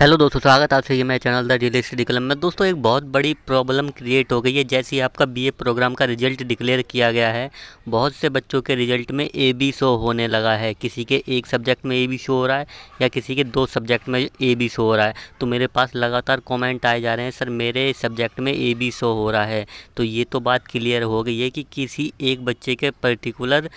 hello दोस्तों स्वागत आप सभी मेरे channel the real study club में दोस्तों एक बहुत बड़ी प्रॉब्लम क्रिएट हो गई है जैसे ही आपका बीए प्रोग्राम का रिजल्ट डिक्लेयर किया गया है बहुत से बच्चों के रिजल्ट में ए बी शो होने लगा है किसी के एक सब्जेक्ट में ए बी शो हो रहा है या किसी के दो सब्जेक्ट में ए बी शो हो रहा है तो मेरे पास लगातार कॉमेंट आए जा रहे हैं सर मेरे सब्जेक्ट में ए बी शो हो रहा है तो ये तो बात क्लियर हो गई है कि किसी एक बच्चे के पर्टिकुलर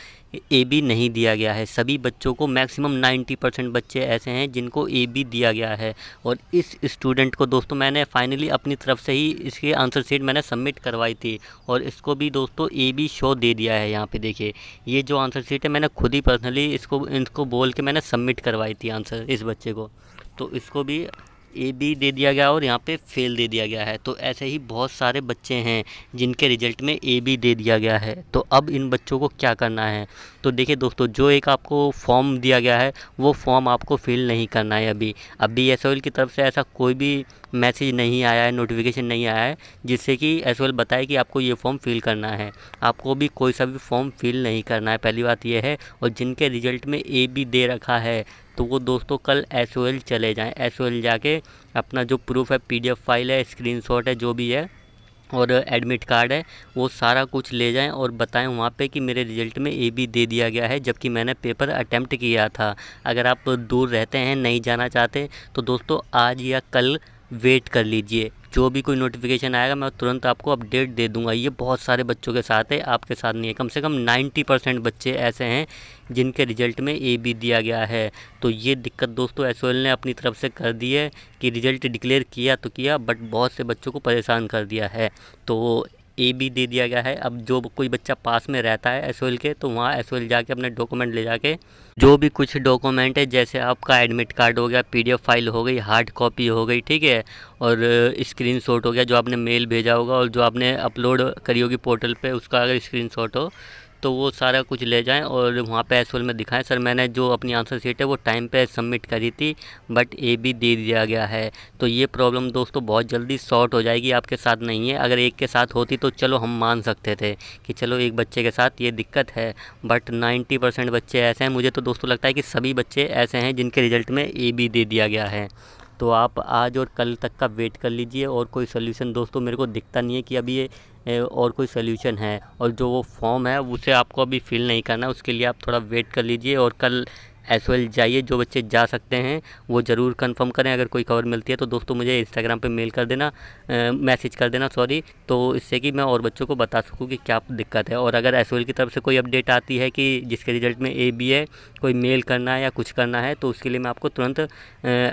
ए बी नहीं दिया गया है सभी बच्चों को मैक्सिमम 90 परसेंट बच्चे ऐसे हैं जिनको ए बी दिया गया है और इस स्टूडेंट को दोस्तों मैंने फाइनली अपनी तरफ से ही इसके आंसर शीट मैंने सबमिट करवाई थी और इसको भी दोस्तों ए बी शो दे दिया है यहाँ पे देखिए ये जो आंसर शीट है मैंने खुद ही पर्सनली इसको इनको बोल के मैंने सबमिट करवाई थी आंसर इस बच्चे को तो इसको भी ए बी दे दिया गया और यहाँ पे फेल दे दिया गया है तो ऐसे ही बहुत सारे बच्चे हैं जिनके रिजल्ट में ए बी दे दिया गया है तो अब इन बच्चों को क्या करना है तो देखिए दोस्तों जो एक आपको फॉर्म दिया गया है वो फॉर्म आपको फिल नहीं करना है अभी अभी एस की तरफ से ऐसा कोई भी मैसेज नहीं आया है नोटिफिकेशन नहीं आया है जिससे कि एस बताए कि आपको ये फॉर्म फिल करना है आपको भी कोई सा भी फॉर्म फिल नहीं करना है पहली बात यह है और जिनके रिजल्ट में ए बी दे रखा है तो वो दोस्तों कल एस चले जाएँ एस जाके अपना जो प्रूफ है एफ फाइल है शॉट है जो भी है और एडमिट कार्ड है वो सारा कुछ ले जाएं और बताएं वहाँ पे कि मेरे रिजल्ट में ए बी दे दिया गया है जबकि मैंने पेपर अटैम्प्ट किया था अगर आप दूर रहते हैं नहीं जाना चाहते तो दोस्तों आज या कल वेट कर लीजिए जो भी कोई नोटिफिकेशन आएगा मैं तुरंत आपको अपडेट दे दूंगा ये बहुत सारे बच्चों के साथ है आपके साथ नहीं है कम से कम 90 परसेंट बच्चे ऐसे हैं जिनके रिजल्ट में ए बी दिया गया है तो ये दिक्कत दोस्तों एस ने अपनी तरफ से कर दी है कि रिज़ल्ट डिक्लेयर किया तो किया बट बहुत से बच्चों को परेशान कर दिया है तो ए बी दे दिया गया है अब जो कोई बच्चा पास में रहता है एस के तो वहाँ एस जाके अपने डॉक्यूमेंट ले जाके जो भी कुछ डॉक्यूमेंट है जैसे आपका एडमिट कार्ड हो गया पीडीएफ फाइल हो गई हार्ड कॉपी हो गई ठीक है और स्क्रीनशॉट हो गया जो आपने मेल भेजा होगा और जो आपने अपलोड करी होगी पोर्टल पर उसका अगर स्क्रीनशॉट हो तो वो सारा कुछ ले जाएं और वहाँ पे एक्चुअल में दिखाएं सर मैंने जो अपनी आंसर सीट है वो टाइम पे सबमिट करी थी बट ए भी दे दिया गया है तो ये प्रॉब्लम दोस्तों बहुत जल्दी सॉर्ट हो जाएगी आपके साथ नहीं है अगर एक के साथ होती तो चलो हम मान सकते थे कि चलो एक बच्चे के साथ ये दिक्कत है बट नाइन्टी बच्चे ऐसे हैं मुझे तो दोस्तों लगता है कि सभी बच्चे ऐसे हैं जिनके रिज़ल्ट में ए बी दे दिया गया है तो आप आज और कल तक का वेट कर लीजिए और कोई सोल्यूशन दोस्तों मेरे को दिखता नहीं है कि अभी ये और कोई सोल्यूशन है और जो वो फॉर्म है उसे आपको अभी फिल नहीं करना उसके लिए आप थोड़ा वेट कर लीजिए और कल एस वेल जाइए जो बच्चे जा सकते हैं वो ज़रूर कंफर्म करें अगर कोई खबर मिलती है तो दोस्तों मुझे इंस्टाग्राम पे मेल कर देना मैसेज कर देना सॉरी तो इससे कि मैं और बच्चों को बता सकूँ कि क्या दिक्कत है और अगर एस की तरफ से कोई अपडेट आती है कि जिसके रिजल्ट में ए बी है कोई मेल करना है या कुछ करना है तो उसके लिए मैं आपको तुरंत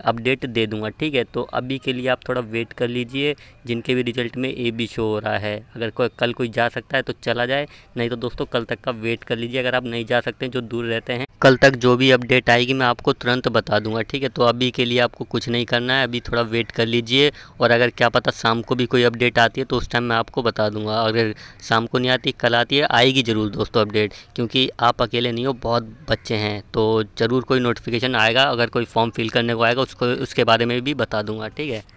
अपडेट दे दूँगा ठीक है तो अभी के लिए आप थोड़ा वेट कर लीजिए जिनके भी रिजल्ट में ए बी शो हो रहा है अगर कोई कल कोई जा सकता है तो चला जाए नहीं तो दोस्तों कल तक का वेट कर लीजिए अगर आप नहीं जा सकते जो दूर रहते हैं कल तक जो भी अब अपडेट आएगी मैं आपको तुरंत बता दूंगा ठीक है तो अभी के लिए आपको कुछ नहीं करना है अभी थोड़ा वेट कर लीजिए और अगर क्या पता शाम को भी कोई अपडेट आती है तो उस टाइम मैं आपको बता दूंगा अगर शाम को नहीं आती कल आती है आएगी ज़रूर दोस्तों अपडेट क्योंकि आप अकेले नहीं हो बहुत बच्चे हैं तो ज़रूर कोई नोटिफिकेशन आएगा अगर कोई फॉर्म फिल करने को आएगा उसको उसके बारे में भी बता दूँगा ठीक है